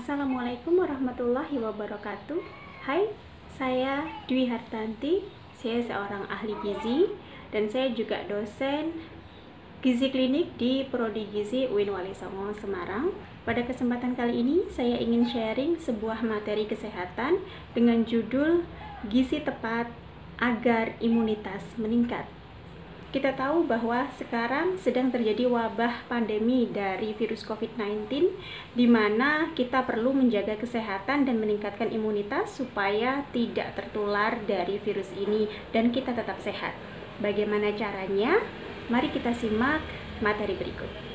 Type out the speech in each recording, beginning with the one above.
Assalamualaikum warahmatullahi wabarakatuh. Hai, saya Dwi Hartanti. Saya seorang ahli gizi dan saya juga dosen gizi klinik di Prodi Gizi UIN Wali Songo Semarang. Pada kesempatan kali ini saya ingin sharing sebuah materi kesehatan dengan judul Gizi tepat agar imunitas meningkat. Kita tahu bahwa sekarang sedang terjadi wabah pandemi dari virus COVID-19 di mana kita perlu menjaga kesehatan dan meningkatkan imunitas supaya tidak tertular dari virus ini dan kita tetap sehat. Bagaimana caranya? Mari kita simak materi berikut.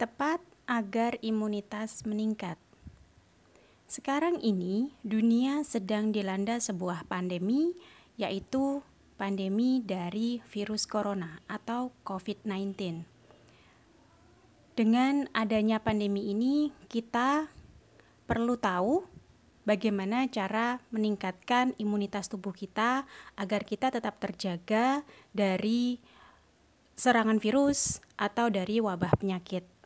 tepat agar imunitas meningkat. Sekarang ini, dunia sedang dilanda sebuah pandemi, yaitu pandemi dari virus corona atau COVID-19. Dengan adanya pandemi ini, kita perlu tahu bagaimana cara meningkatkan imunitas tubuh kita agar kita tetap terjaga dari serangan virus atau dari wabah penyakit.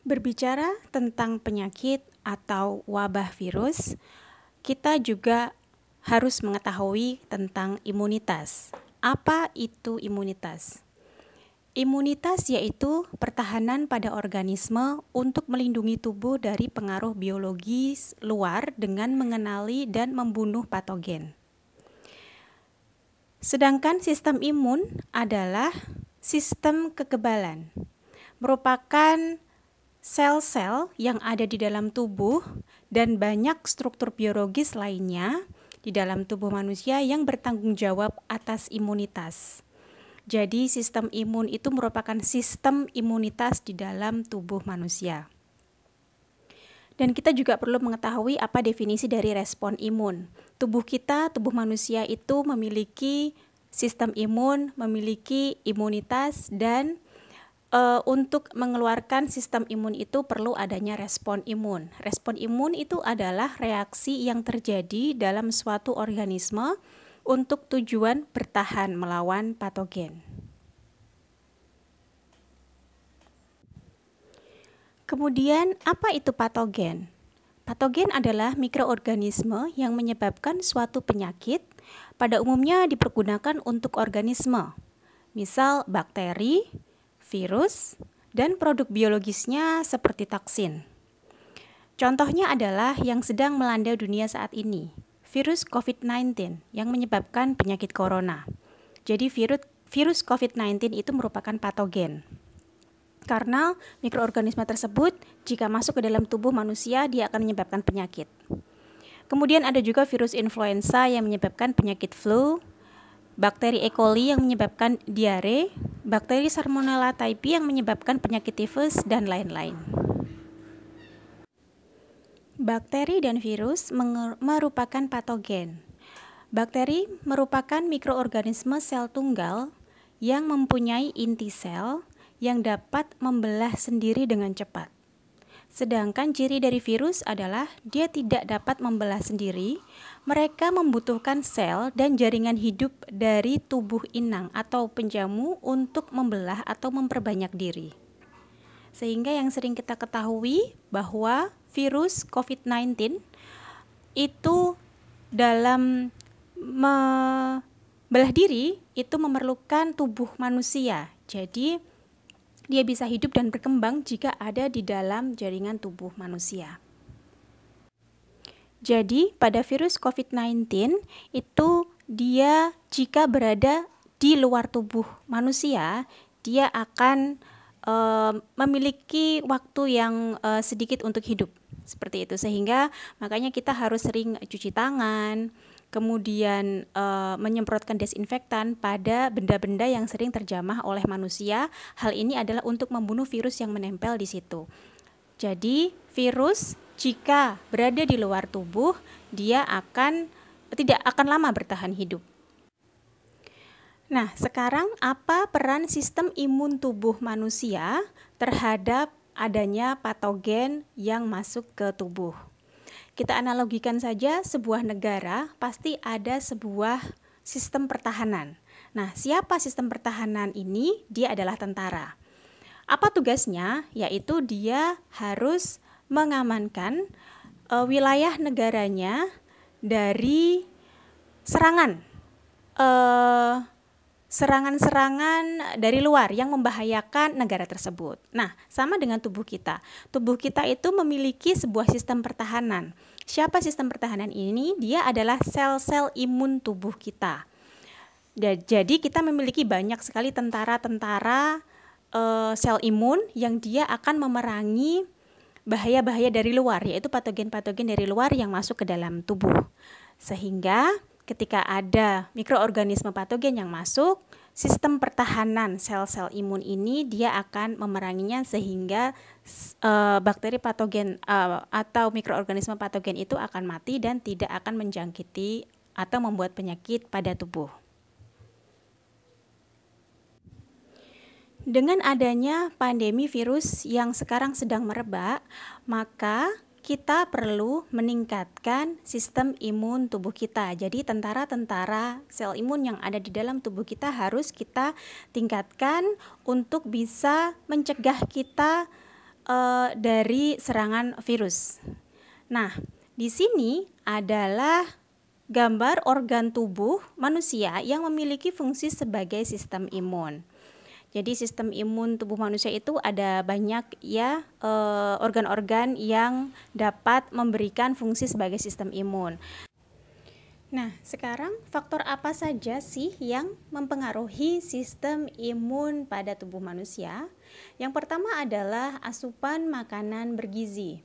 Berbicara tentang penyakit atau wabah virus, kita juga harus mengetahui tentang imunitas. Apa itu imunitas? Imunitas yaitu pertahanan pada organisme untuk melindungi tubuh dari pengaruh biologis luar dengan mengenali dan membunuh patogen. Sedangkan sistem imun adalah sistem kekebalan, merupakan sel-sel yang ada di dalam tubuh dan banyak struktur biologis lainnya di dalam tubuh manusia yang bertanggung jawab atas imunitas. Jadi sistem imun itu merupakan sistem imunitas di dalam tubuh manusia. Dan kita juga perlu mengetahui apa definisi dari respon imun. Tubuh kita, tubuh manusia itu memiliki sistem imun, memiliki imunitas dan uh, untuk mengeluarkan sistem imun itu perlu adanya respon imun. Respon imun itu adalah reaksi yang terjadi dalam suatu organisme untuk tujuan bertahan melawan patogen. Kemudian, apa itu patogen? Patogen adalah mikroorganisme yang menyebabkan suatu penyakit, pada umumnya dipergunakan untuk organisme, misal bakteri, virus, dan produk biologisnya seperti toksin. Contohnya adalah yang sedang melanda dunia saat ini, virus COVID-19 yang menyebabkan penyakit corona. Jadi virus virus COVID-19 itu merupakan patogen. Karena mikroorganisme tersebut jika masuk ke dalam tubuh manusia dia akan menyebabkan penyakit. Kemudian ada juga virus influenza yang menyebabkan penyakit flu, bakteri E. coli yang menyebabkan diare, bakteri Salmonella typhi yang menyebabkan penyakit tifus, dan lain-lain. Bakteri dan virus merupakan patogen. Bakteri merupakan mikroorganisme sel tunggal yang mempunyai inti sel yang dapat membelah sendiri dengan cepat. Sedangkan ciri dari virus adalah dia tidak dapat membelah sendiri, mereka membutuhkan sel dan jaringan hidup dari tubuh inang atau penjamu untuk membelah atau memperbanyak diri. Sehingga yang sering kita ketahui bahwa virus COVID-19 itu dalam membelah diri itu memerlukan tubuh manusia. Jadi dia bisa hidup dan berkembang jika ada di dalam jaringan tubuh manusia. Jadi, pada virus COVID-19 itu dia jika berada di luar tubuh manusia, dia akan e, memiliki waktu yang e, sedikit untuk hidup. Seperti itu sehingga makanya kita harus sering cuci tangan, kemudian e, menyemprotkan desinfektan pada benda-benda yang sering terjamah oleh manusia. Hal ini adalah untuk membunuh virus yang menempel di situ. Jadi, virus jika berada di luar tubuh, dia akan tidak akan lama bertahan hidup. Nah, sekarang apa peran sistem imun tubuh manusia terhadap adanya patogen yang masuk ke tubuh? Kita analogikan saja sebuah negara pasti ada sebuah sistem pertahanan. Nah, siapa sistem pertahanan ini? Dia adalah tentara. Apa tugasnya? Yaitu dia harus mengamankan e, wilayah negaranya dari serangan E, serangan-serangan dari luar yang membahayakan negara tersebut. Nah, sama dengan tubuh kita. Tubuh kita itu memiliki sebuah sistem pertahanan. Siapa sistem pertahanan ini? Dia adalah sel-sel imun tubuh kita. Jadi kita memiliki banyak sekali tentara-tentara uh, sel imun yang dia akan memerangi bahaya-bahaya dari luar, yaitu patogen-patogen dari luar yang masuk ke dalam tubuh. Sehingga ketika ada mikroorganisme patogen yang masuk, sistem pertahanan sel-sel imun ini dia akan memeranginya sehingga uh, bakteri patogen uh, atau mikroorganisme patogen itu akan mati dan tidak akan menjangkiti atau membuat penyakit pada tubuh. Dengan adanya pandemi virus yang sekarang sedang merebak, maka kita perlu meningkatkan sistem imun tubuh kita. Jadi tentara-tentara sel imun yang ada di dalam tubuh kita harus kita tingkatkan untuk bisa mencegah kita uh, dari serangan virus. Nah, di sini adalah gambar organ tubuh manusia yang memiliki fungsi sebagai sistem imun. Jadi sistem imun tubuh manusia itu ada banyak ya eh, organ-organ eh, yang dapat memberikan fungsi sebagai sistem imun. Nah, sekarang faktor apa saja sih yang mempengaruhi sistem imun pada tubuh manusia? Yang pertama adalah asupan makanan bergizi.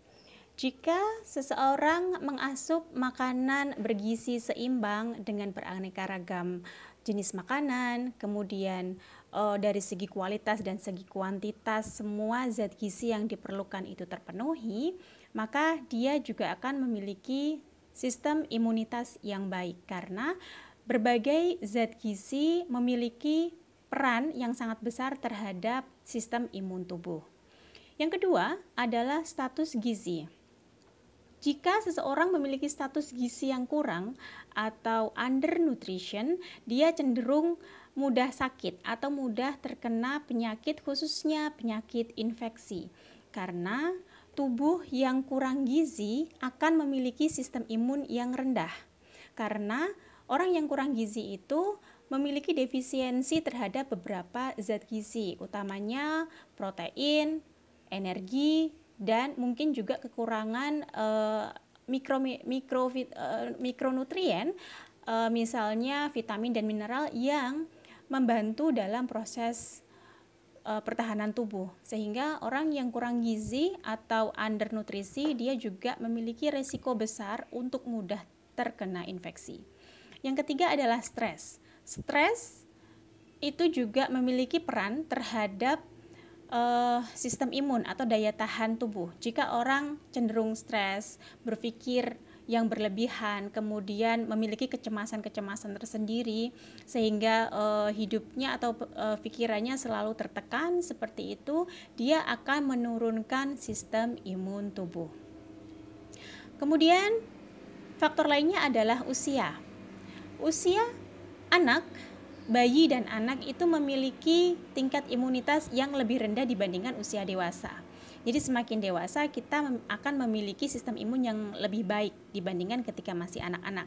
Jika seseorang mengasup makanan bergizi seimbang dengan beraneka ragam jenis makanan, kemudian uh, dari segi kualitas dan segi kuantitas semua zat gizi yang diperlukan itu terpenuhi, maka dia juga akan memiliki sistem imunitas yang baik karena berbagai zat gizi memiliki peran yang sangat besar terhadap sistem imun tubuh. Yang kedua adalah status gizi. Jika seseorang memiliki status gizi yang kurang atau undernutrition, dia cenderung mudah sakit atau mudah terkena penyakit khususnya penyakit infeksi karena tubuh yang kurang gizi akan memiliki sistem imun yang rendah karena orang yang kurang gizi itu memiliki defisiensi terhadap beberapa zat gizi, utamanya protein, energi, dan mungkin juga kekurangan uh, mikro mikro uh, mikronutrien, uh, misalnya vitamin dan mineral yang membantu dalam proses uh, pertahanan tubuh sehingga orang yang kurang gizi atau undernutrisi dia juga memiliki resiko besar untuk mudah terkena infeksi. Yang ketiga adalah stres. Stres itu juga memiliki peran terhadap uh, sistem imun atau daya tahan tubuh. Jika orang cenderung stres, berpikir yang berlebihan, kemudian memiliki kecemasan-kecemasan tersendiri sehingga uh, hidupnya atau uh, pikirannya selalu tertekan seperti itu, dia akan menurunkan sistem imun tubuh. Kemudian faktor lainnya adalah usia. Usia anak bayi dan anak itu memiliki tingkat imunitas yang lebih rendah dibandingkan usia dewasa. Jadi semakin dewasa kita akan memiliki sistem imun yang lebih baik dibandingkan ketika masih anak-anak.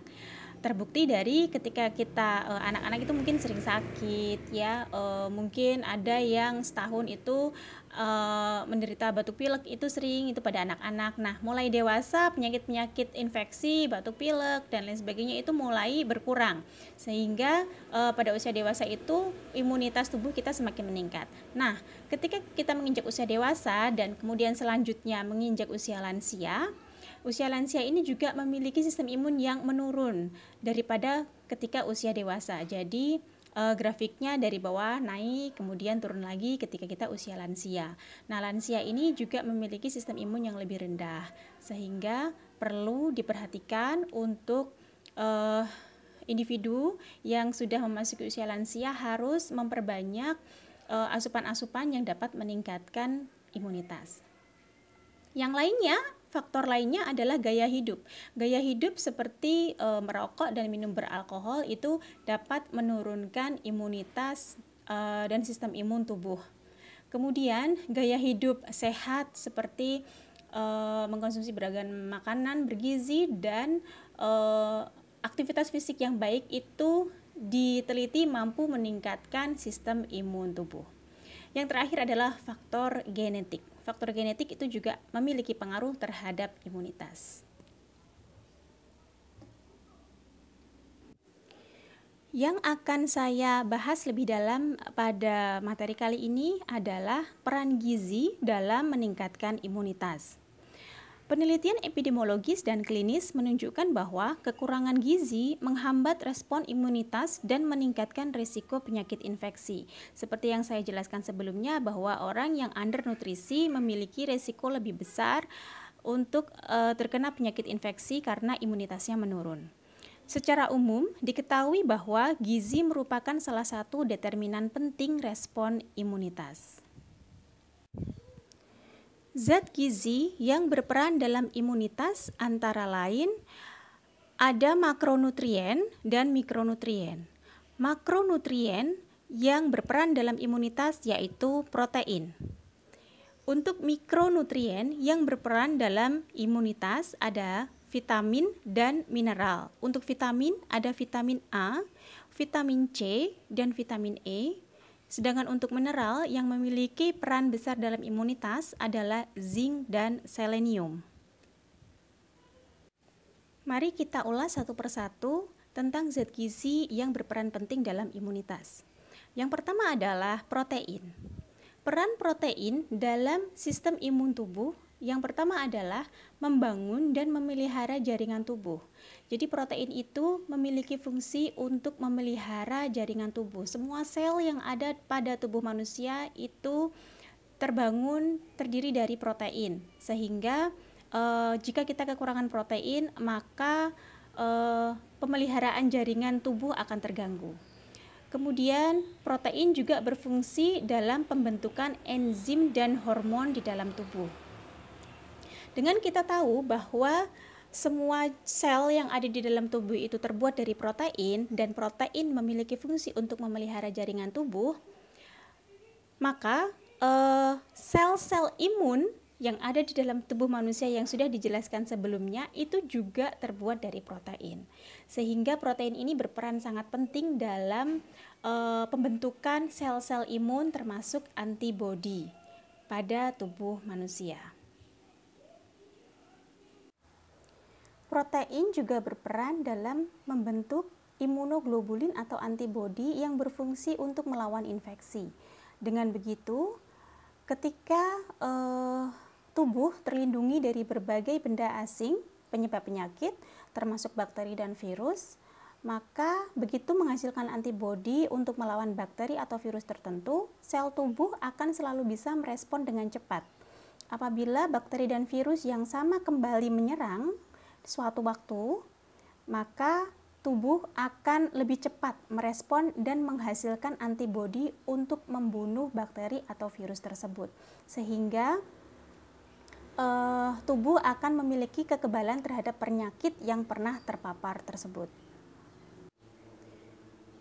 Terbukti dari ketika kita eh, anak-anak uh, itu mungkin sering sakit ya, uh, mungkin ada yang setahun itu Eh, menderita batuk pilek itu sering itu pada anak-anak. Nah, mulai dewasa penyakit-penyakit infeksi, batuk pilek dan lain sebagainya itu mulai berkurang. Sehingga uh, pada usia dewasa itu imunitas tubuh kita semakin meningkat. Nah, ketika kita menginjak usia dewasa dan kemudian selanjutnya menginjak usia lansia, usia lansia ini juga memiliki sistem imun yang menurun daripada ketika usia dewasa. Jadi uh, grafiknya dari bawah naik kemudian turun lagi ketika kita usia lansia. Nah, lansia ini juga memiliki sistem imun yang lebih rendah sehingga perlu diperhatikan untuk uh, individu yang sudah memasuki usia lansia harus memperbanyak eh, asupan-asupan uh, yang dapat meningkatkan imunitas. Yang lainnya faktor lainnya adalah gaya hidup. Gaya hidup seperti e, merokok dan minum beralkohol itu dapat menurunkan imunitas e, dan sistem imun tubuh. Kemudian gaya hidup sehat seperti e, mengkonsumsi beragam makanan bergizi dan e, aktivitas fisik yang baik itu diteliti mampu meningkatkan sistem imun tubuh. Yang terakhir adalah faktor genetik. Faktor genetik itu juga memiliki pengaruh terhadap imunitas. Yang akan saya bahas lebih dalam pada materi kali ini adalah peran gizi dalam meningkatkan imunitas. Penelitian epidemiologis dan klinis menunjukkan bahwa kekurangan gizi menghambat respon imunitas dan meningkatkan risiko penyakit infeksi. Seperti yang saya jelaskan sebelumnya bahwa orang yang undernutrisi memiliki risiko lebih besar untuk uh, terkena penyakit infeksi karena imunitasnya menurun. Secara umum, diketahui bahwa gizi merupakan salah satu determinan penting respon imunitas. Zat gizi yang berperan dalam imunitas antara lain ada makronutrien dan mikronutrien. Makronutrien yang berperan dalam imunitas yaitu protein. Untuk mikronutrien yang berperan dalam imunitas ada vitamin dan mineral. Untuk vitamin ada vitamin A, vitamin C, dan vitamin E. Sedangkan untuk mineral yang memiliki peran besar dalam imunitas adalah zinc dan selenium. Mari kita ulas satu persatu tentang zat gizi yang berperan penting dalam imunitas. Yang pertama adalah protein. Peran protein dalam sistem imun tubuh yang pertama adalah membangun dan memelihara jaringan tubuh. Jadi protein itu memiliki fungsi untuk memelihara jaringan tubuh. Semua sel yang ada pada tubuh manusia itu terbangun terdiri dari protein. Sehingga eh, jika kita kekurangan protein, maka eh, pemeliharaan jaringan tubuh akan terganggu. Kemudian, protein juga berfungsi dalam pembentukan enzim dan hormon di dalam tubuh. Dengan kita tahu bahwa semua sel yang ada di dalam tubuh itu terbuat dari protein dan protein memiliki fungsi untuk memelihara jaringan tubuh, maka eh, sel-sel uh, imun yang ada di dalam tubuh manusia yang sudah dijelaskan sebelumnya itu juga terbuat dari protein. Sehingga protein ini berperan sangat penting dalam e, pembentukan sel-sel imun termasuk antibodi pada tubuh manusia. Protein juga berperan dalam membentuk imunoglobulin atau antibodi yang berfungsi untuk melawan infeksi. Dengan begitu, ketika eh, tubuh terlindungi dari berbagai benda asing penyebab penyakit, termasuk bakteri dan virus, maka begitu menghasilkan antibodi untuk melawan bakteri atau virus tertentu, sel tubuh akan selalu bisa merespon dengan cepat. Apabila bakteri dan virus yang sama kembali menyerang, suatu waktu, maka tubuh akan lebih cepat merespon dan menghasilkan antibodi untuk membunuh bakteri atau virus tersebut, sehingga uh, tubuh akan memiliki kekebalan terhadap penyakit yang pernah terpapar tersebut.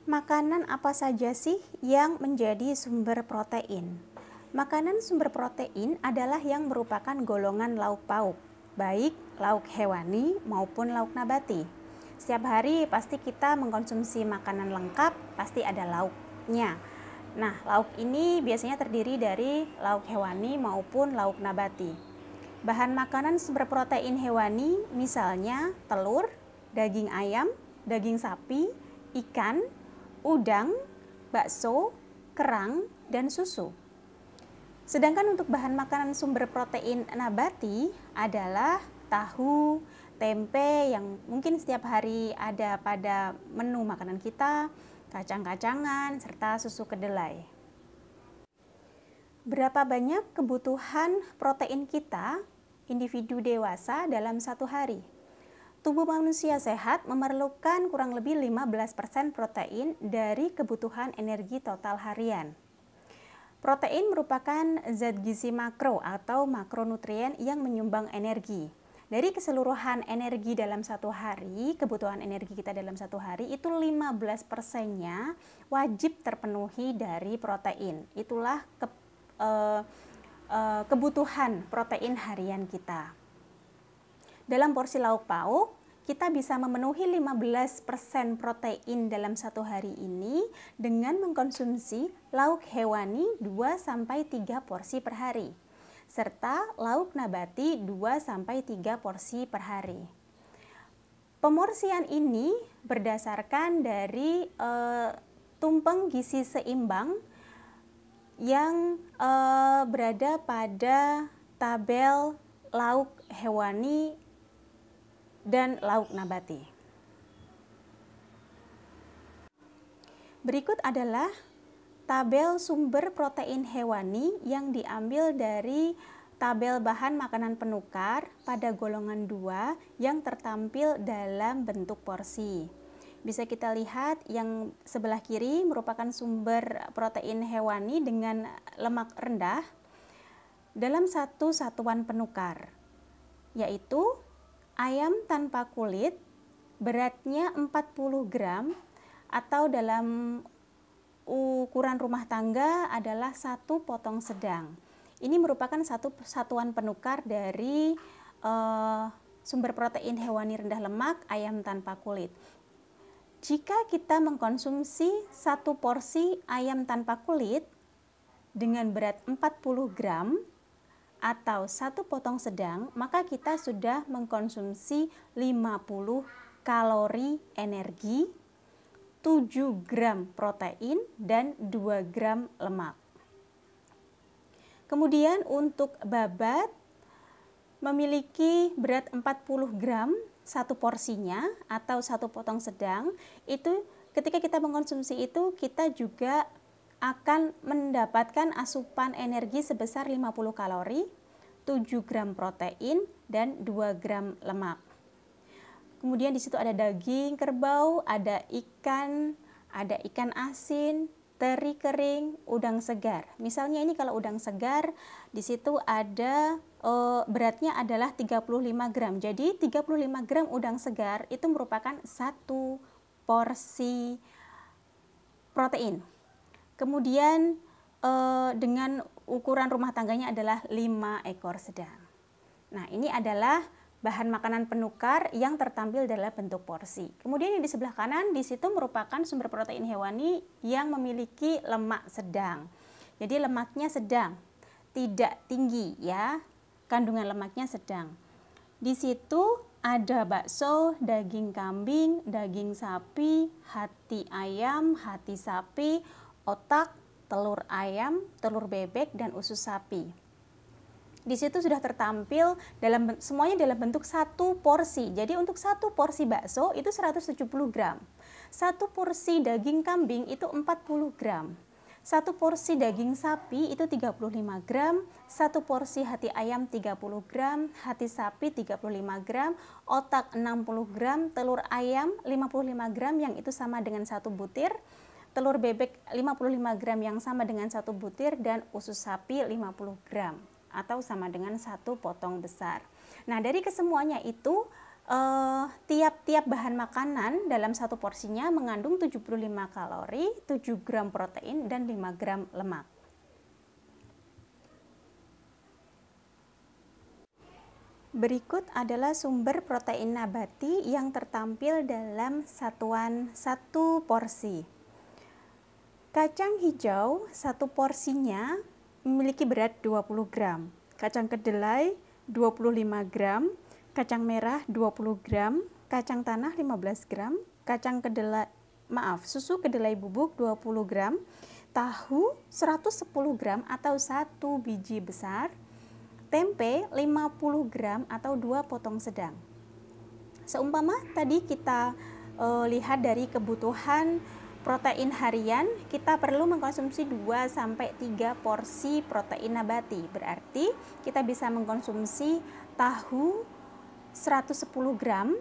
Makanan apa saja sih yang menjadi sumber protein? Makanan sumber protein adalah yang merupakan golongan lauk pauk baik lauk hewani maupun lauk nabati. Setiap hari pasti kita mengkonsumsi makanan lengkap, pasti ada lauknya. Nah, lauk ini biasanya terdiri dari lauk hewani maupun lauk nabati. Bahan makanan sumber protein hewani misalnya telur, daging ayam, daging sapi, ikan, udang, bakso, kerang, dan susu. Sedangkan untuk bahan makanan sumber protein nabati adalah tahu, tempe yang mungkin setiap hari ada pada menu makanan kita, kacang-kacangan, serta susu kedelai. Berapa banyak kebutuhan protein kita individu dewasa dalam satu hari? Tubuh manusia sehat memerlukan kurang lebih 15% protein dari kebutuhan energi total harian. Protein merupakan zat gizi makro atau makronutrien yang menyumbang energi. Dari keseluruhan energi dalam satu hari, kebutuhan energi kita dalam satu hari itu 15 persennya wajib terpenuhi dari protein. Itulah ke, eh, eh, kebutuhan protein harian kita. Dalam porsi lauk pauk, kita bisa memenuhi 15% protein dalam satu hari ini dengan mengkonsumsi lauk hewani 2-3 porsi per hari, serta lauk nabati 2-3 porsi per hari. Pemorsian ini berdasarkan dari e, tumpeng gizi seimbang yang e, berada pada tabel lauk hewani dan lauk nabati. Berikut adalah tabel sumber protein hewani yang diambil dari tabel bahan makanan penukar pada golongan 2 yang tertampil dalam bentuk porsi. Bisa kita lihat yang sebelah kiri merupakan sumber protein hewani dengan lemak rendah dalam satu satuan penukar, yaitu Ayam tanpa kulit beratnya 40 gram atau dalam ukuran rumah tangga adalah satu potong sedang. Ini merupakan satu satuan penukar dari uh, sumber protein hewani rendah lemak ayam tanpa kulit. Jika kita mengkonsumsi satu porsi ayam tanpa kulit dengan berat 40 gram, atau satu potong sedang, maka kita sudah mengkonsumsi 50 kalori energi, 7 gram protein, dan 2 gram lemak. Kemudian untuk babat memiliki berat 40 gram satu porsinya atau satu potong sedang itu ketika kita mengkonsumsi itu kita juga akan mendapatkan asupan energi sebesar 50 kalori, 7 gram protein, dan 2 gram lemak. Kemudian di situ ada daging kerbau, ada ikan, ada ikan asin, teri kering, udang segar. Misalnya ini kalau udang segar, di situ ada e, beratnya adalah 35 gram. Jadi 35 gram udang segar itu merupakan satu porsi protein. Kemudian eh, dengan ukuran rumah tangganya adalah 5 ekor sedang. Nah, ini adalah bahan makanan penukar yang tertampil dalam bentuk porsi. Kemudian yang di sebelah kanan di situ merupakan sumber protein hewani yang memiliki lemak sedang. Jadi lemaknya sedang, tidak tinggi ya. Kandungan lemaknya sedang. Di situ ada bakso, daging kambing, daging sapi, hati ayam, hati sapi, otak, telur ayam, telur bebek, dan usus sapi. Di situ sudah tertampil dalam semuanya dalam bentuk satu porsi. Jadi untuk satu porsi bakso itu 170 gram. Satu porsi daging kambing itu 40 gram. Satu porsi daging sapi itu 35 gram, satu porsi hati ayam 30 gram, hati sapi 35 gram, otak 60 gram, telur ayam 55 gram yang itu sama dengan satu butir, telur bebek 55 gram yang sama dengan satu butir dan usus sapi 50 gram atau sama dengan satu potong besar. Nah dari kesemuanya itu eh, tiap-tiap bahan makanan dalam satu porsinya mengandung 75 kalori, 7 gram protein dan 5 gram lemak. Berikut adalah sumber protein nabati yang tertampil dalam satuan satu porsi. Kacang hijau satu porsinya memiliki berat 20 gram, kacang kedelai 25 gram, kacang merah 20 gram, kacang tanah 15 gram, kacang kedelai maaf, susu kedelai bubuk 20 gram, tahu 110 gram atau satu biji besar, tempe 50 gram atau dua potong sedang. Seumpama tadi kita e, lihat dari kebutuhan protein harian kita perlu mengkonsumsi 2 sampai 3 porsi protein nabati. Berarti kita bisa mengkonsumsi tahu 110 gram,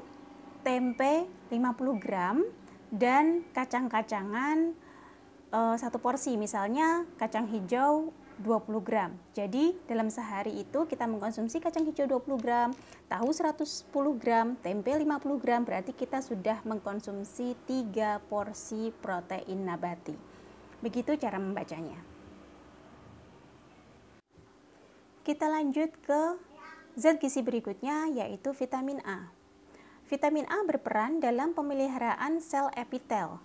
tempe 50 gram dan kacang-kacangan eh, satu porsi misalnya kacang hijau 20 gram. Jadi dalam sehari itu kita mengkonsumsi kacang hijau 20 gram, tahu 110 gram, tempe 50 gram, berarti kita sudah mengkonsumsi 3 porsi protein nabati. Begitu cara membacanya. Kita lanjut ke zat gizi berikutnya yaitu vitamin A. Vitamin A berperan dalam pemeliharaan sel epitel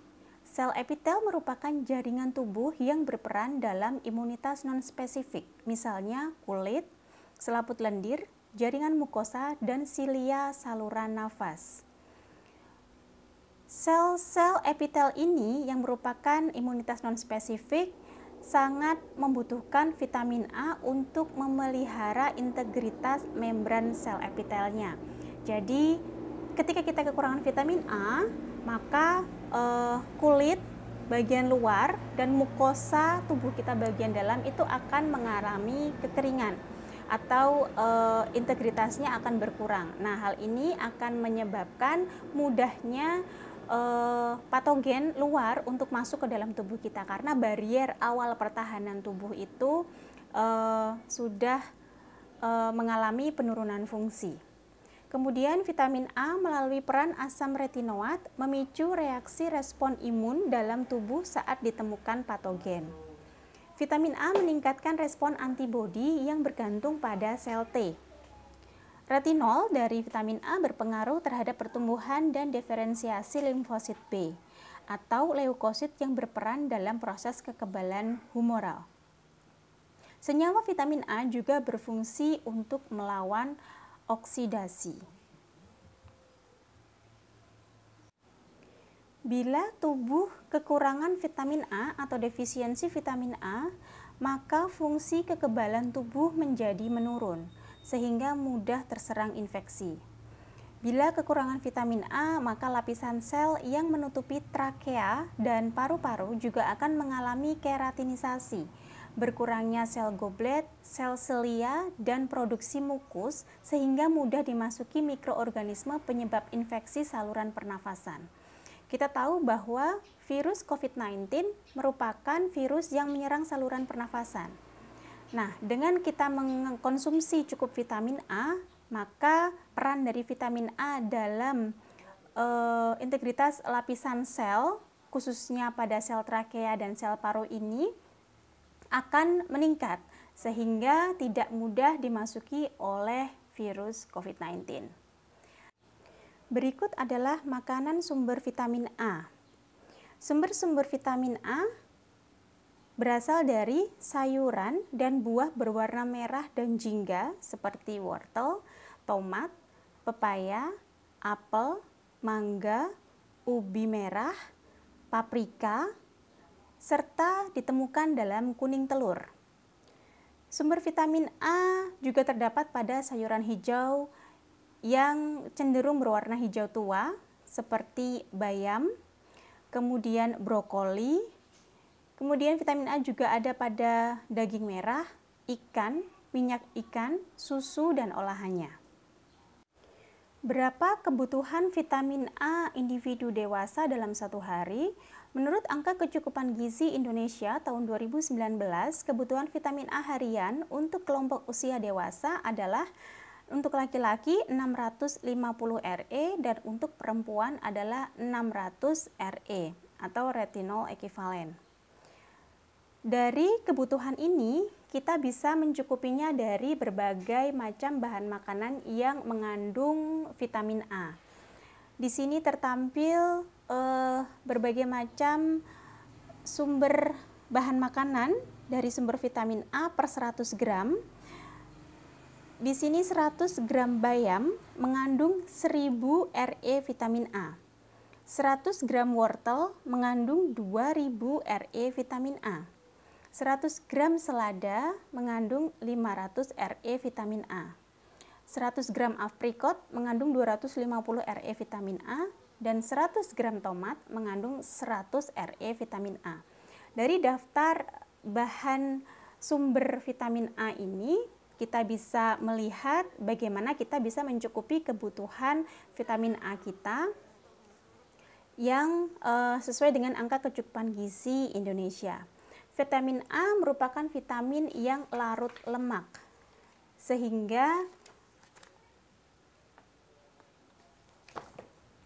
Sel epitel merupakan jaringan tubuh yang berperan dalam imunitas non-spesifik, misalnya kulit, selaput lendir, jaringan mukosa, dan silia saluran nafas. Sel-sel epitel ini yang merupakan imunitas non-spesifik sangat membutuhkan vitamin A untuk memelihara integritas membran sel epitelnya. Jadi, ketika kita kekurangan vitamin A, maka uh, kulit bagian luar dan mukosa tubuh kita bagian dalam itu akan mengalami kekeringan atau e, integritasnya akan berkurang. Nah, hal ini akan menyebabkan mudahnya e, patogen luar untuk masuk ke dalam tubuh kita karena barrier awal pertahanan tubuh itu e, sudah e, mengalami penurunan fungsi. Kemudian vitamin A melalui peran asam retinoat memicu reaksi respon imun dalam tubuh saat ditemukan patogen. Vitamin A meningkatkan respon antibodi yang bergantung pada sel T. Retinol dari vitamin A berpengaruh terhadap pertumbuhan dan diferensiasi limfosit B atau leukosit yang berperan dalam proses kekebalan humoral. Senyawa vitamin A juga berfungsi untuk melawan oksidasi. Bila tubuh kekurangan vitamin A atau defisiensi vitamin A, maka fungsi kekebalan tubuh menjadi menurun, sehingga mudah terserang infeksi. Bila kekurangan vitamin A, maka lapisan sel yang menutupi trakea dan paru-paru juga akan mengalami keratinisasi, berkurangnya sel goblet, sel selia, dan produksi mukus sehingga mudah dimasuki mikroorganisme penyebab infeksi saluran pernafasan. Kita tahu bahwa virus COVID-19 merupakan virus yang menyerang saluran pernafasan. Nah, dengan kita mengkonsumsi cukup vitamin A, maka peran dari vitamin A dalam e, integritas lapisan sel, khususnya pada sel trakea dan sel paru ini, akan meningkat sehingga tidak mudah dimasuki oleh virus COVID-19. Berikut adalah makanan sumber vitamin A. Sumber-sumber vitamin A berasal dari sayuran dan buah berwarna merah dan jingga seperti wortel, tomat, pepaya, apel, mangga, ubi merah, paprika, serta ditemukan dalam kuning telur. Sumber vitamin A juga terdapat pada sayuran hijau yang cenderung berwarna hijau tua seperti bayam, kemudian brokoli, kemudian vitamin A juga ada pada daging merah, ikan, minyak ikan, susu, dan olahannya. Berapa kebutuhan vitamin A individu dewasa dalam satu hari? Menurut angka kecukupan gizi Indonesia tahun 2019, kebutuhan vitamin A harian untuk kelompok usia dewasa adalah untuk laki-laki 650 RE dan untuk perempuan adalah 600 RE atau retinol ekivalen. Dari kebutuhan ini, kita bisa mencukupinya dari berbagai macam bahan makanan yang mengandung vitamin A. Di sini tertampil uh, berbagai macam sumber bahan makanan dari sumber vitamin A per 100 gram. Di sini 100 gram bayam mengandung 1000 RE vitamin A. 100 gram wortel mengandung 2000 RE vitamin A. 100 gram selada mengandung 500 RE vitamin A. 100 gram aprikot mengandung 250 RE vitamin A dan 100 gram tomat mengandung 100 RE vitamin A. Dari daftar bahan sumber vitamin A ini, kita bisa melihat bagaimana kita bisa mencukupi kebutuhan vitamin A kita yang eh, sesuai dengan angka kecukupan gizi Indonesia. Vitamin A merupakan vitamin yang larut lemak, sehingga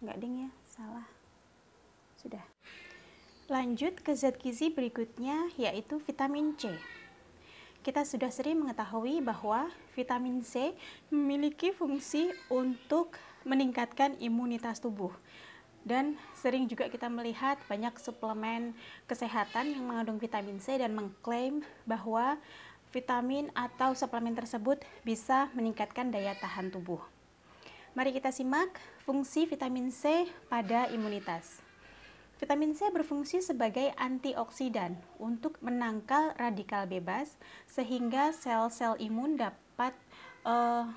nggak ding ya salah sudah lanjut ke zat gizi berikutnya yaitu vitamin C kita sudah sering mengetahui bahwa vitamin C memiliki fungsi untuk meningkatkan imunitas tubuh dan sering juga kita melihat banyak suplemen kesehatan yang mengandung vitamin C dan mengklaim bahwa vitamin atau suplemen tersebut bisa meningkatkan daya tahan tubuh. Mari kita simak fungsi vitamin C pada imunitas. Vitamin C berfungsi sebagai antioksidan untuk menangkal radikal bebas sehingga sel-sel imun dapat uh,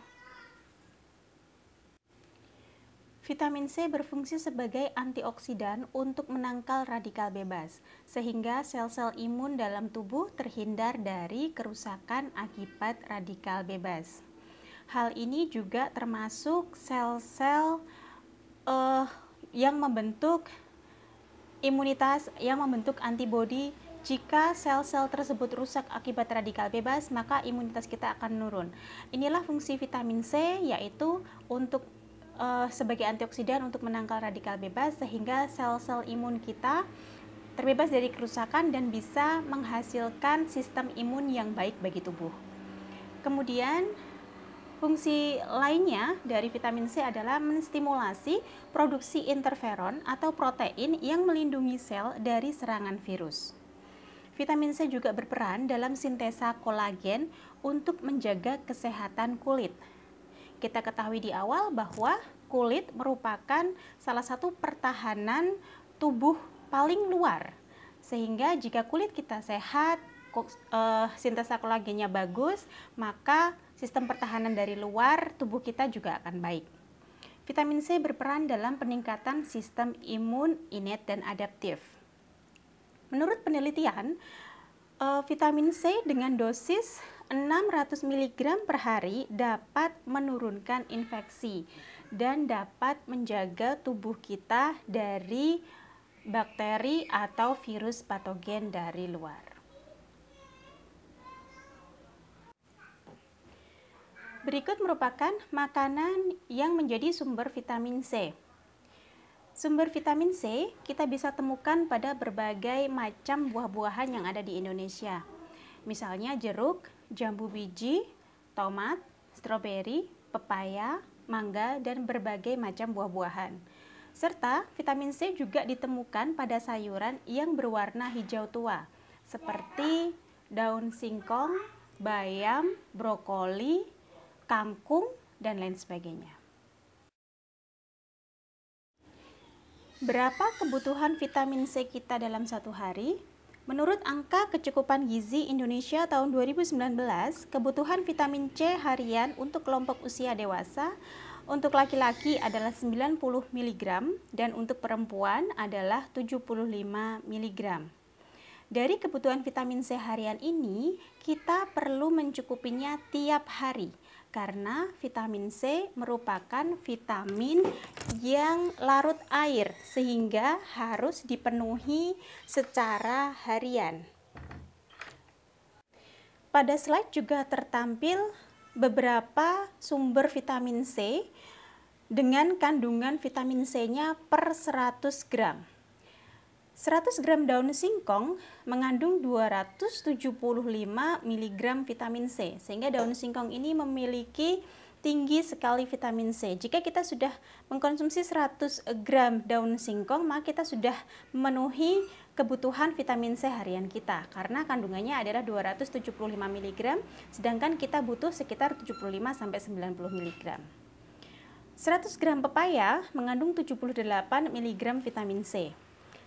Vitamin C berfungsi sebagai antioksidan untuk menangkal radikal bebas, sehingga sel-sel imun dalam tubuh terhindar dari kerusakan akibat radikal bebas. Hal ini juga termasuk sel-sel uh, yang membentuk imunitas yang membentuk antibodi jika sel-sel tersebut rusak akibat radikal bebas, maka imunitas kita akan menurun. Inilah fungsi vitamin C, yaitu untuk uh, sebagai antioksidan untuk menangkal radikal bebas, sehingga sel-sel imun kita terbebas dari kerusakan dan bisa menghasilkan sistem imun yang baik bagi tubuh. Kemudian, Fungsi lainnya dari vitamin C adalah menstimulasi produksi interferon atau protein yang melindungi sel dari serangan virus. Vitamin C juga berperan dalam sintesa kolagen untuk menjaga kesehatan kulit. Kita ketahui di awal bahwa kulit merupakan salah satu pertahanan tubuh paling luar. Sehingga jika kulit kita sehat, eh, sintesa kolagennya bagus, maka sistem pertahanan dari luar tubuh kita juga akan baik. Vitamin C berperan dalam peningkatan sistem imun innate dan adaptif. Menurut penelitian, eh, vitamin C dengan dosis 600 mg per hari dapat menurunkan infeksi dan dapat menjaga tubuh kita dari bakteri atau virus patogen dari luar. Berikut merupakan makanan yang menjadi sumber vitamin C. Sumber vitamin C kita bisa temukan pada berbagai macam buah-buahan yang ada di Indonesia. Misalnya jeruk, jambu biji, tomat, stroberi, pepaya, mangga, dan berbagai macam buah-buahan. Serta vitamin C juga ditemukan pada sayuran yang berwarna hijau tua, seperti daun singkong, bayam, brokoli, kangkung, dan lain sebagainya. Berapa kebutuhan vitamin C kita dalam satu hari? Menurut angka kecukupan gizi Indonesia tahun 2019, kebutuhan vitamin C harian untuk kelompok usia dewasa untuk laki-laki adalah 90 mg dan untuk perempuan adalah 75 mg. Dari kebutuhan vitamin C harian ini, kita perlu mencukupinya tiap hari karena vitamin C merupakan vitamin yang larut air sehingga harus dipenuhi secara harian. Pada slide juga tertampil beberapa sumber vitamin C dengan kandungan vitamin C-nya per 100 gram. 100 gram daun singkong mengandung 275 mg vitamin C, sehingga daun singkong ini memiliki tinggi sekali vitamin C. Jika kita sudah mengkonsumsi 100 gram daun singkong, maka kita sudah memenuhi kebutuhan vitamin C harian kita karena kandungannya adalah 275 mg, sedangkan kita butuh sekitar 75 sampai 90 mg. 100 gram pepaya mengandung 78 mg vitamin C.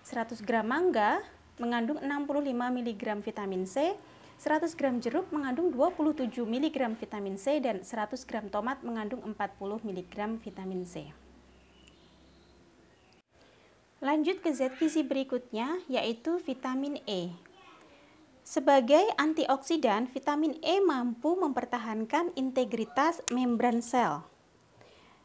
100 gram mangga mengandung 65 mg vitamin C, 100 gram jeruk mengandung 27 mg vitamin C dan 100 gram tomat mengandung 40 mg vitamin C. Lanjut ke zat gizi berikutnya yaitu vitamin E. Sebagai antioksidan, vitamin E mampu mempertahankan integritas membran sel.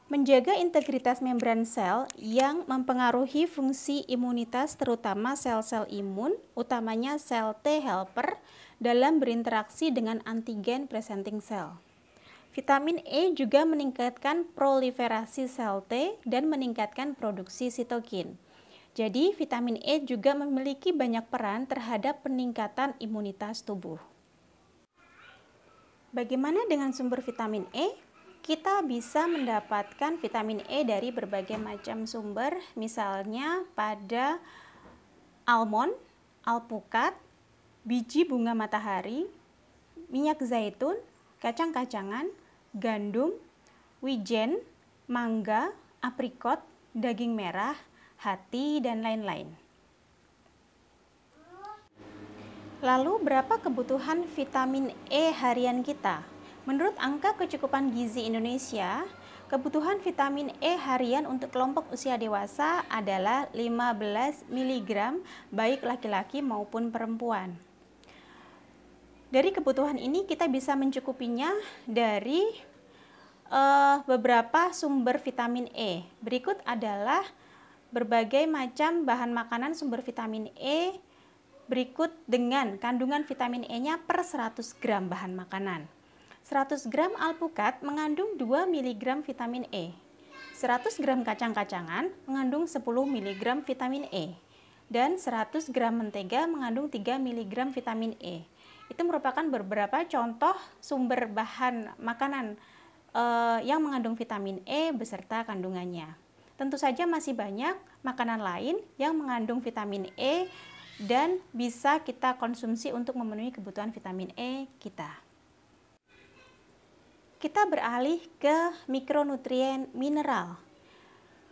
Menjaga integritas membran sel yang mempengaruhi fungsi imunitas terutama sel-sel imun, utamanya sel T helper, dalam berinteraksi dengan antigen presenting cell. Vitamin E juga meningkatkan proliferasi sel T dan meningkatkan produksi sitokin. Jadi, vitamin E juga memiliki banyak peran terhadap peningkatan imunitas tubuh. Bagaimana dengan sumber vitamin E? kita bisa mendapatkan vitamin E dari berbagai macam sumber, misalnya pada almond, alpukat, biji bunga matahari, minyak zaitun, kacang-kacangan, gandum, wijen, mangga, aprikot, daging merah, hati, dan lain-lain. Lalu, berapa kebutuhan vitamin E harian kita? Menurut angka kecukupan gizi Indonesia, kebutuhan vitamin E harian untuk kelompok usia dewasa adalah 15 mg baik laki-laki maupun perempuan. Dari kebutuhan ini kita bisa mencukupinya dari uh, beberapa sumber vitamin E. Berikut adalah berbagai macam bahan makanan sumber vitamin E berikut dengan kandungan vitamin E-nya per 100 gram bahan makanan. 100 gram alpukat mengandung 2 mg vitamin E. 100 gram kacang-kacangan mengandung 10 mg vitamin E. Dan 100 gram mentega mengandung 3 mg vitamin E. Itu merupakan beberapa contoh sumber bahan makanan eh, yang mengandung vitamin E beserta kandungannya. Tentu saja masih banyak makanan lain yang mengandung vitamin E dan bisa kita konsumsi untuk memenuhi kebutuhan vitamin E kita kita beralih ke mikronutrien mineral.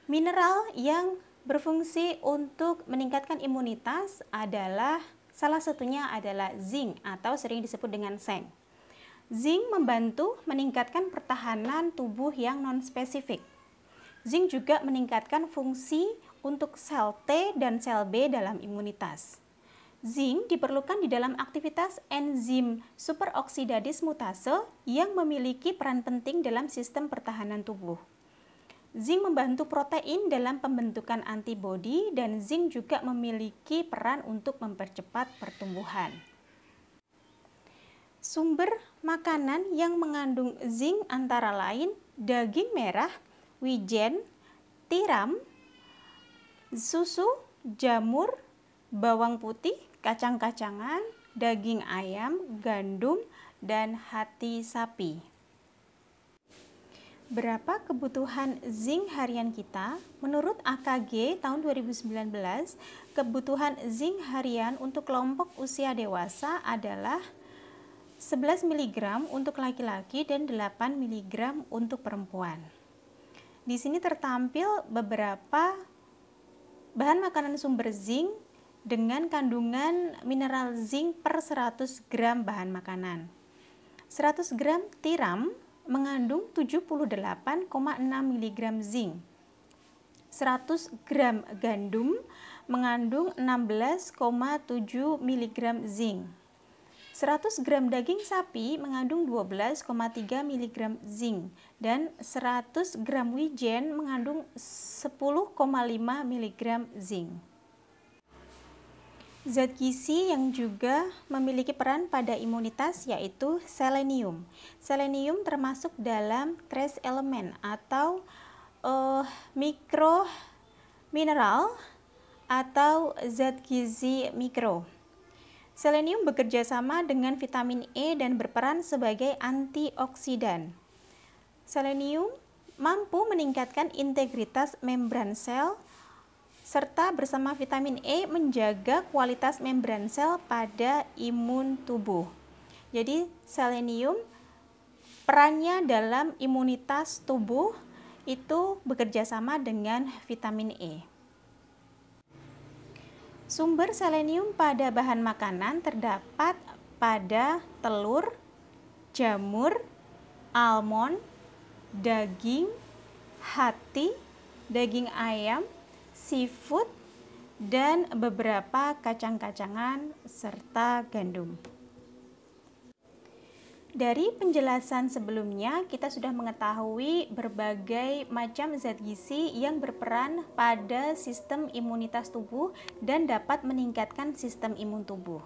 Mineral yang berfungsi untuk meningkatkan imunitas adalah salah satunya adalah zinc atau sering disebut dengan seng. Zinc membantu meningkatkan pertahanan tubuh yang non-spesifik. Zinc juga meningkatkan fungsi untuk sel T dan sel B dalam imunitas. Zinc diperlukan di dalam aktivitas enzim superoksidadis mutase yang memiliki peran penting dalam sistem pertahanan tubuh. Zinc membantu protein dalam pembentukan antibodi dan zinc juga memiliki peran untuk mempercepat pertumbuhan. Sumber makanan yang mengandung zinc antara lain daging merah, wijen, tiram, susu, jamur, bawang putih, kacang-kacangan, daging ayam, gandum, dan hati sapi. Berapa kebutuhan zinc harian kita? Menurut AKG tahun 2019, kebutuhan zinc harian untuk kelompok usia dewasa adalah 11 mg untuk laki-laki dan 8 mg untuk perempuan. Di sini tertampil beberapa bahan makanan sumber zinc dengan kandungan mineral zinc per 100 gram bahan makanan. 100 gram tiram mengandung 78,6 mg zinc. 100 gram gandum mengandung 16,7 mg zinc. 100 gram daging sapi mengandung 12,3 mg zinc dan 100 gram wijen mengandung 10,5 mg zinc. Zat gizi yang juga memiliki peran pada imunitas yaitu selenium. Selenium termasuk dalam trace element atau uh, mikro mineral atau zat gizi mikro. Selenium bekerja sama dengan vitamin E dan berperan sebagai antioksidan. Selenium mampu meningkatkan integritas membran sel, serta bersama vitamin E menjaga kualitas membran sel pada imun tubuh. Jadi selenium perannya dalam imunitas tubuh itu bekerja sama dengan vitamin E. Sumber selenium pada bahan makanan terdapat pada telur, jamur, almond, daging, hati, daging ayam, seafood, dan beberapa kacang-kacangan serta gandum. Dari penjelasan sebelumnya, kita sudah mengetahui berbagai macam zat gizi yang berperan pada sistem imunitas tubuh dan dapat meningkatkan sistem imun tubuh.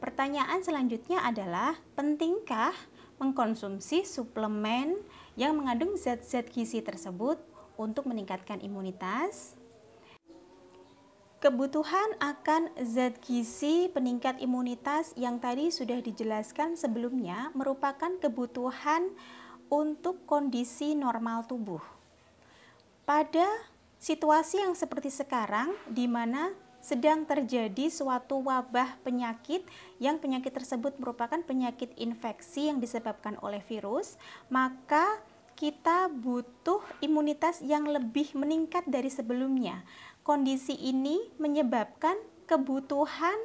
Pertanyaan selanjutnya adalah, pentingkah mengkonsumsi suplemen yang mengandung zat-zat gizi tersebut untuk meningkatkan imunitas? Kebutuhan akan zat gizi peningkat imunitas yang tadi sudah dijelaskan sebelumnya merupakan kebutuhan untuk kondisi normal tubuh. Pada situasi yang seperti sekarang di mana sedang terjadi suatu wabah penyakit yang penyakit tersebut merupakan penyakit infeksi yang disebabkan oleh virus, maka kita butuh imunitas yang lebih meningkat dari sebelumnya Kondisi ini menyebabkan kebutuhan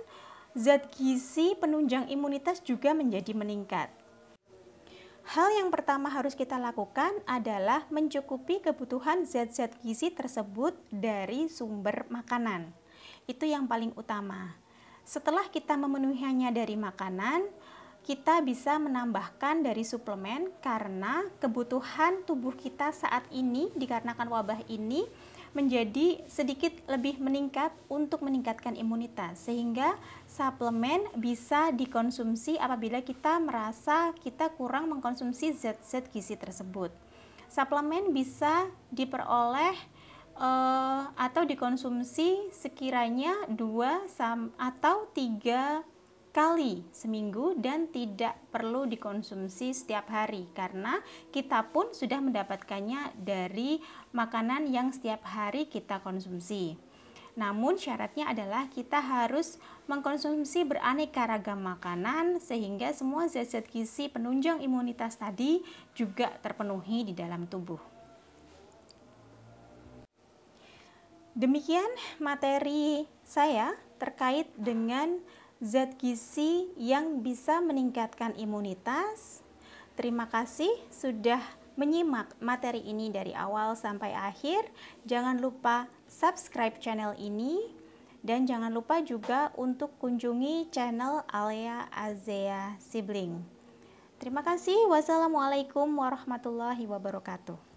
zat gizi penunjang imunitas juga menjadi meningkat. Hal yang pertama harus kita lakukan adalah mencukupi kebutuhan zat-zat gizi tersebut dari sumber makanan. Itu yang paling utama. Setelah kita memenuhinya dari makanan, kita bisa menambahkan dari suplemen karena kebutuhan tubuh kita saat ini dikarenakan wabah ini menjadi sedikit lebih meningkat untuk meningkatkan imunitas sehingga suplemen bisa dikonsumsi apabila kita merasa kita kurang mengkonsumsi zat-zat gizi tersebut. Suplemen bisa diperoleh uh, atau dikonsumsi sekiranya 2 atau 3 kali seminggu dan tidak perlu dikonsumsi setiap hari karena kita pun sudah mendapatkannya dari makanan yang setiap hari kita konsumsi. Namun syaratnya adalah kita harus mengkonsumsi beraneka ragam makanan sehingga semua zat-zat gizi penunjang imunitas tadi juga terpenuhi di dalam tubuh. Demikian materi saya terkait dengan zat gizi yang bisa meningkatkan imunitas. Terima kasih sudah menyimak materi ini dari awal sampai akhir. Jangan lupa subscribe channel ini dan jangan lupa juga untuk kunjungi channel Alea Azea Sibling. Terima kasih. Wassalamualaikum warahmatullahi wabarakatuh.